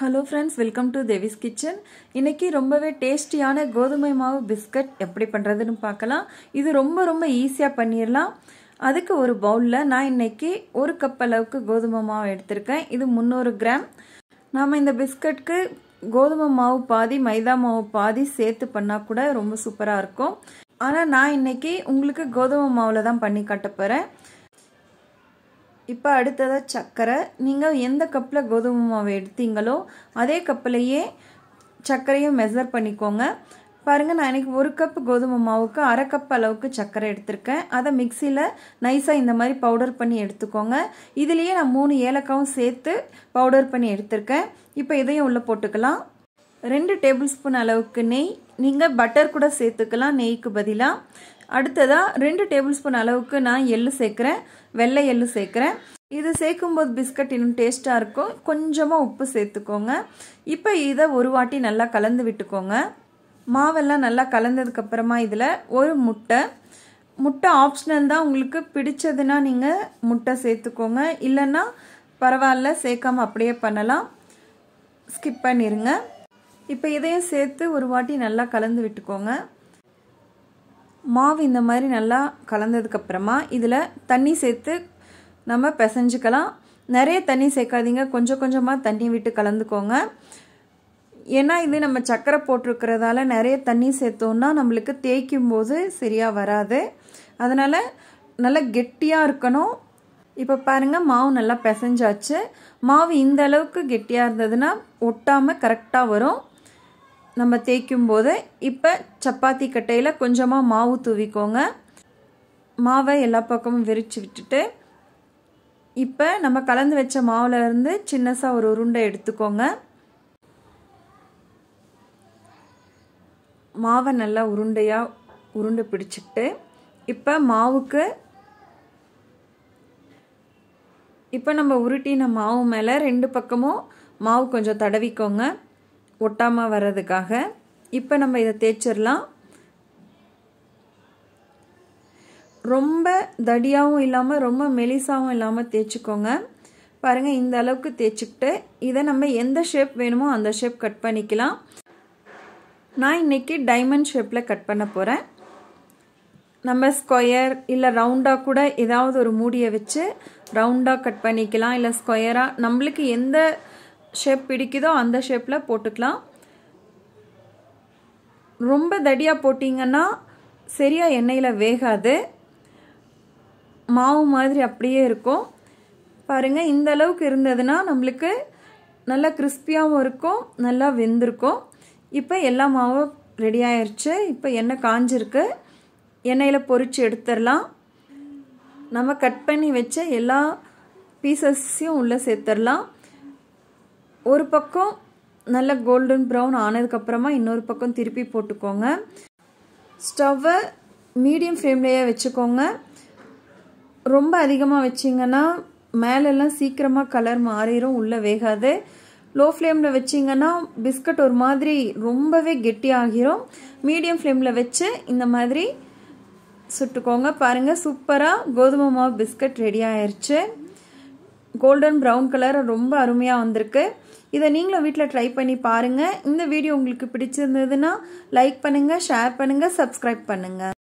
hello friends welcome to Devi's kitchen இன்றைக்கி ரொம்பவே டேஸ்டியான கோதுமை மாவு பிஸ்கட் எப்படி பண்ணுறதுன்னு பார்க்கலாம் இது ரொம்ப ரொம்ப ஈஸியாக பண்ணிடலாம் அதுக்கு ஒரு பவுலில் நான் இன்றைக்கி ஒரு கப் அளவுக்கு கோதுமை மாவு எடுத்திருக்கேன் இது முந்நூறு கிராம் நாம் இந்த பிஸ்கட்க்கு கோதுமை மாவு பாதி மைதா மாவு பாதி சேர்த்து பண்ணால் கூட ரொம்ப சூப்பராக இருக்கும் ஆனால் நான் இன்றைக்கி உங்களுக்கு கோதுமை மாவில் தான் பண்ணி காட்ட போகிறேன் இப்போ அடுத்ததாக சர்க்கரை நீங்கள் எந்த கப்பில் கோதுமை மாவு எடுத்தீங்களோ அதே கப்பிலையே சர்க்கரையும் மெஷர் பண்ணிக்கோங்க பாருங்கள் நான் எனக்கு ஒரு கப் கோதுமை மாவுக்கு அரை கப் அளவுக்கு சர்க்கரை எடுத்திருக்கேன் அதை மிக்சியில் நைஸாக இந்த மாதிரி பவுடர் பண்ணி எடுத்துக்கோங்க இதுலேயே நான் மூணு ஏலக்காவும் சேர்த்து பவுடர் பண்ணி எடுத்திருக்கேன் இப்போ இதையும் உள்ளே போட்டுக்கலாம் ரெண்டு டேபிள் ஸ்பூன் அளவுக்கு நெய் நீங்கள் பட்டர் கூட சேர்த்துக்கலாம் நெய்க்கு பதிலாக அடுத்ததாக ரெண்டு டேபிள் ஸ்பூன் அளவுக்கு நான் எள்ளு சேர்க்குறேன் வெள்ளை எள்ளு சேர்க்குறேன் இது சேர்க்கும்போது பிஸ்கட் இன்னும் டேஸ்ட்டாக இருக்கும் கொஞ்சமாக உப்பு சேர்த்துக்கோங்க இப்போ இதை ஒரு வாட்டி நல்லா கலந்து விட்டுக்கோங்க மாவெல்லாம் நல்லா கலந்ததுக்கப்புறமா இதில் ஒரு முட்டை முட்டை ஆப்ஷனல் தான் உங்களுக்கு பிடிச்சதுன்னா நீங்கள் முட்டை சேர்த்துக்கோங்க இல்லைன்னா பரவாயில்ல சேர்க்காமல் அப்படியே பண்ணலாம் ஸ்கிப் பண்ணிடுங்க இப்போ இதையும் சேர்த்து ஒரு வாட்டி நல்லா கலந்து விட்டுக்கோங்க மாவு இந்த மாதிரி நல்லா கலந்ததுக்கப்புறமா இதில் தண்ணி சேர்த்து நம்ம பிசைஞ்சுக்கலாம் நிறைய தண்ணி சேர்க்காதீங்க கொஞ்சம் கொஞ்சமாக தண்ணி விட்டு கலந்துக்கோங்க ஏன்னா இது நம்ம சக்கரை போட்டிருக்கிறதால நிறைய தண்ணி சேர்த்தோன்னா நம்மளுக்கு தேய்க்கும் போது சரியாக வராது அதனால் நல்லா கெட்டியாக இருக்கணும் இப்போ பாருங்கள் மாவு நல்லா பிசைஞ்சாச்சு மாவு இந்த அளவுக்கு கெட்டியாக இருந்ததுன்னா ஒட்டாமல் கரெக்டாக வரும் நம்ம தேய்க்கும் போது இப்போ சப்பாத்தி கட்டையில் கொஞ்சமாக மாவு தூவிக்கோங்க மாவை எல்லா பக்கமும் விரித்து விட்டுட்டு இப்போ நம்ம கலந்து வச்ச மாவில் இருந்து சின்னசாக ஒரு உருண்டை எடுத்துக்கோங்க மாவை நல்லா உருண்டையாக உருண்டை பிடிச்சிட்டு இப்போ மாவுக்கு இப்போ நம்ம உருட்டின மாவு மேலே ரெண்டு பக்கமும் மாவு கொஞ்சம் தடவிக்கோங்க ஒட்டாமல் வர்றதுக்காக இப்போ நம்ம இதை தேய்ச்சிடலாம் ரொம்ப தடியாகவும் இல்லாமல் ரொம்ப மெலிசாகவும் இல்லாமல் தேய்ச்சிக்கோங்க பாருங்கள் இந்த அளவுக்கு தேய்ச்சிக்கிட்டு இதை நம்ம எந்த ஷேப் வேணுமோ அந்த ஷேப் கட் பண்ணிக்கலாம் நான் இன்றைக்கி டைமண்ட் ஷேப்பில் கட் பண்ண போகிறேன் நம்ம ஸ்கொயர் இல்லை ரவுண்டாக கூட ஏதாவது ஒரு மூடியை வச்சு ரவுண்டாக கட் பண்ணிக்கலாம் இல்லை ஸ்கொயராக நம்மளுக்கு எந்த ஷேப் பிடிக்குதோ அந்த ஷேப்பில் போட்டுக்கலாம் ரொம்ப தடியாக போட்டிங்கன்னா சரியாக எண்ணெயில் வேகாது மாவு மாதிரி அப்படியே இருக்கும் பாருங்கள் இந்த அளவுக்கு இருந்ததுன்னா நம்மளுக்கு நல்லா கிறிஸ்பியாகவும் இருக்கும் நல்லா வெந்திருக்கும் இப்போ எல்லா மாவும் ரெடி ஆயிடுச்சு இப்போ எண்ணெய் காஞ்சிருக்கு எண்ணெயில் பொறிச்சு எடுத்துடலாம் நம்ம கட் பண்ணி வச்ச எல்லா பீசஸையும் உள்ளே சேர்த்துடலாம் ஒரு பக்கம் நல்ல கோல்டன் ப்ரௌன் ஆனதுக்கப்புறமா இன்னொரு பக்கம் திருப்பி போட்டுக்கோங்க ஸ்டவ்வை மீடியம் ஃப்ளேம்லேயே வச்சுக்கோங்க ரொம்ப அதிகமாக வச்சிங்கன்னா மேலெல்லாம் சீக்கிரமாக கலர் மாறிடும் உள்ளே வேகாது லோ ஃப்ளேமில் வச்சிங்கன்னா பிஸ்கட் ஒரு மாதிரி ரொம்பவே ஆகிரும் மீடியம் ஃப்ளேமில் வச்சு இந்த மாதிரி சுட்டுக்கோங்க பாருங்கள் சூப்பராக கோதுமை மாவு பிஸ்கட் ரெடி ஆயிடுச்சு கோல்டன் ப்ரௌன் கலர் ரொம்ப அருமையாக வந்திருக்கு இதை நீங்களும் வீட்டில் ட்ரை பண்ணி பாருங்கள் இந்த வீடியோ உங்களுக்கு பிடிச்சிருந்ததுன்னா லைக் பண்ணுங்கள் ஷேர் பண்ணுங்கள் சப்ஸ்கிரைப் பண்ணுங்கள்